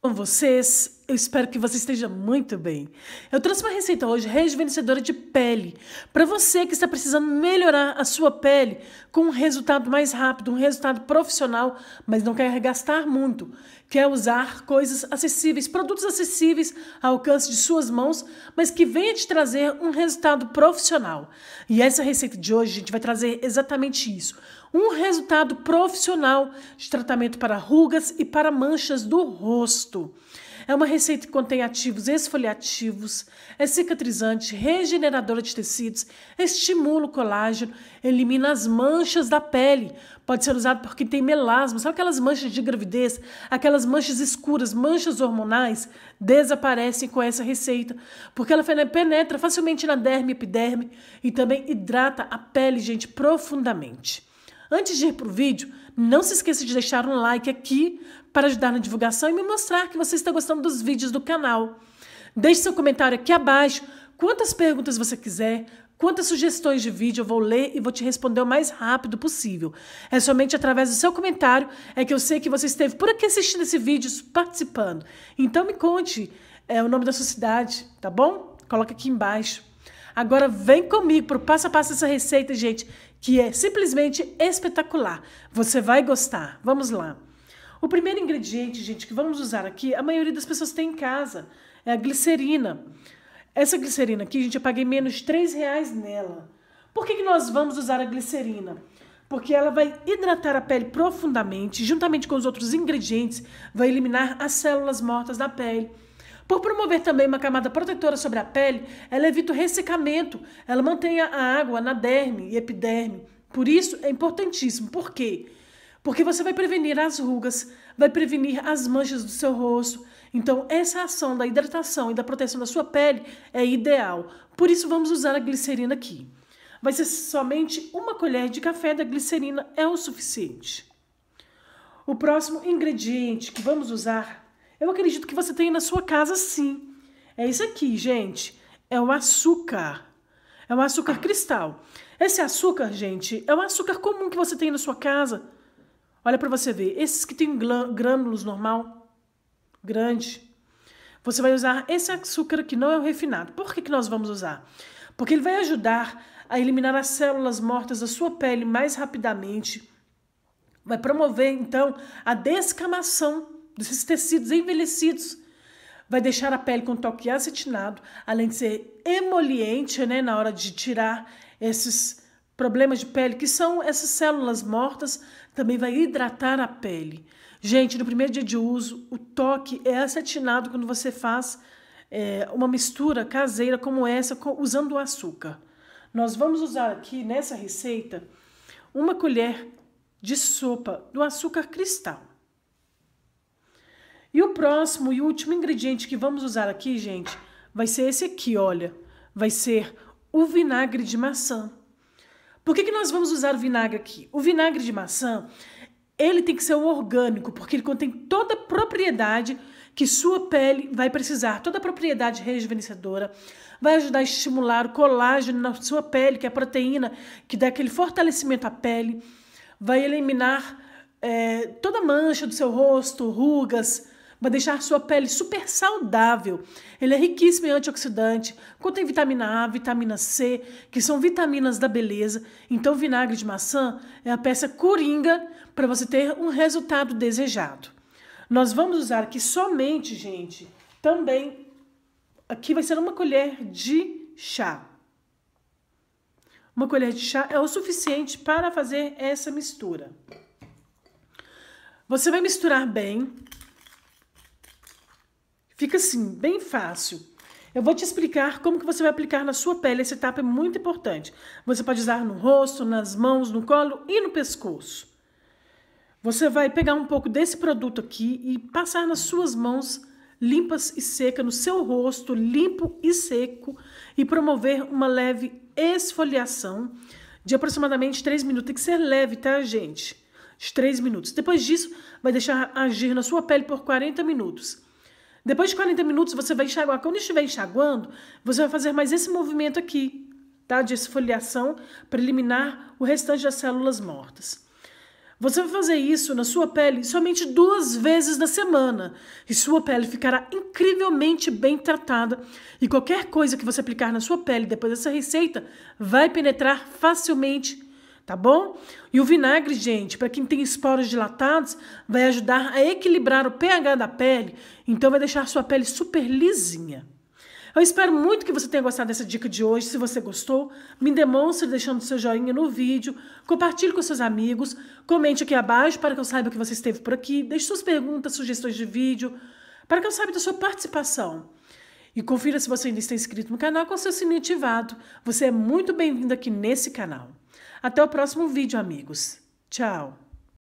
com vocês eu espero que você esteja muito bem. Eu trouxe uma receita hoje rejuvenescedora de pele para você que está precisando melhorar a sua pele com um resultado mais rápido, um resultado profissional, mas não quer gastar muito. Quer usar coisas acessíveis, produtos acessíveis ao alcance de suas mãos, mas que venha te trazer um resultado profissional. E essa receita de hoje, a gente vai trazer exatamente isso um resultado profissional de tratamento para rugas e para manchas do rosto. É uma receita que contém ativos esfoliativos, é cicatrizante, regeneradora de tecidos, estimula o colágeno, elimina as manchas da pele. Pode ser usado porque tem melasma, sabe aquelas manchas de gravidez, aquelas manchas escuras, manchas hormonais, desaparecem com essa receita, porque ela penetra facilmente na derme, epiderme e também hidrata a pele, gente, profundamente. Antes de ir para o vídeo, não se esqueça de deixar um like aqui para ajudar na divulgação e me mostrar que você está gostando dos vídeos do canal. Deixe seu comentário aqui abaixo, quantas perguntas você quiser, quantas sugestões de vídeo eu vou ler e vou te responder o mais rápido possível. É somente através do seu comentário é que eu sei que você esteve por aqui assistindo esse vídeo, participando. Então me conte é, o nome da sua cidade, tá bom? Coloca aqui embaixo. Agora vem comigo para o passo a passo dessa receita, gente que é simplesmente espetacular. Você vai gostar. Vamos lá. O primeiro ingrediente, gente, que vamos usar aqui, a maioria das pessoas tem em casa, é a glicerina. Essa glicerina aqui, gente, eu paguei menos R$ reais nela. Por que, que nós vamos usar a glicerina? Porque ela vai hidratar a pele profundamente, juntamente com os outros ingredientes, vai eliminar as células mortas da pele por promover também uma camada protetora sobre a pele, ela evita o ressecamento, ela mantém a água na derme e epiderme. Por isso é importantíssimo. Por quê? Porque você vai prevenir as rugas, vai prevenir as manchas do seu rosto. Então, essa ação da hidratação e da proteção da sua pele é ideal. Por isso, vamos usar a glicerina aqui. Vai ser somente uma colher de café da glicerina é o suficiente. O próximo ingrediente que vamos usar eu acredito que você tenha na sua casa sim. É isso aqui, gente. É o açúcar. É um açúcar cristal. Esse açúcar, gente, é um açúcar comum que você tem na sua casa. Olha para você ver. Esses que tem grânulos normal, grande. Você vai usar esse açúcar que não é o refinado. Por que, que nós vamos usar? Porque ele vai ajudar a eliminar as células mortas da sua pele mais rapidamente. Vai promover, então, a descamação desses tecidos envelhecidos. Vai deixar a pele com toque acetinado, além de ser emoliente né, na hora de tirar esses problemas de pele, que são essas células mortas, também vai hidratar a pele. Gente, no primeiro dia de uso, o toque é acetinado quando você faz é, uma mistura caseira como essa, usando o açúcar. Nós vamos usar aqui nessa receita uma colher de sopa do açúcar cristal. E o próximo e último ingrediente que vamos usar aqui, gente, vai ser esse aqui, olha. Vai ser o vinagre de maçã. Por que, que nós vamos usar o vinagre aqui? O vinagre de maçã, ele tem que ser orgânico, porque ele contém toda a propriedade que sua pele vai precisar, toda a propriedade rejuvenescedora, vai ajudar a estimular o colágeno na sua pele, que é a proteína que dá aquele fortalecimento à pele, vai eliminar é, toda mancha do seu rosto, rugas, vai deixar sua pele super saudável. Ele é riquíssimo em antioxidante, contém vitamina A, vitamina C, que são vitaminas da beleza. Então, o vinagre de maçã é a peça coringa para você ter um resultado desejado. Nós vamos usar aqui somente, gente, também, aqui vai ser uma colher de chá. Uma colher de chá é o suficiente para fazer essa mistura. Você vai misturar bem Fica assim, bem fácil. Eu vou te explicar como que você vai aplicar na sua pele. Essa etapa é muito importante. Você pode usar no rosto, nas mãos, no colo e no pescoço. Você vai pegar um pouco desse produto aqui e passar nas suas mãos limpas e seca, no seu rosto limpo e seco e promover uma leve esfoliação de aproximadamente 3 minutos. Tem que ser leve, tá, gente? De 3 minutos. Depois disso, vai deixar agir na sua pele por 40 minutos. Depois de 40 minutos, você vai enxaguar. Quando estiver enxaguando, você vai fazer mais esse movimento aqui, tá? De esfoliação para eliminar o restante das células mortas. Você vai fazer isso na sua pele somente duas vezes na semana e sua pele ficará incrivelmente bem tratada. E qualquer coisa que você aplicar na sua pele depois dessa receita vai penetrar facilmente tá bom? E o vinagre, gente, para quem tem esporos dilatados, vai ajudar a equilibrar o pH da pele, então vai deixar sua pele super lisinha. Eu espero muito que você tenha gostado dessa dica de hoje. Se você gostou, me demonstre deixando seu joinha no vídeo, compartilhe com seus amigos, comente aqui abaixo para que eu saiba que você esteve por aqui, deixe suas perguntas, sugestões de vídeo, para que eu saiba da sua participação. E confira se você ainda está inscrito no canal com seu sininho ativado. Você é muito bem-vindo aqui nesse canal. Até o próximo vídeo, amigos. Tchau!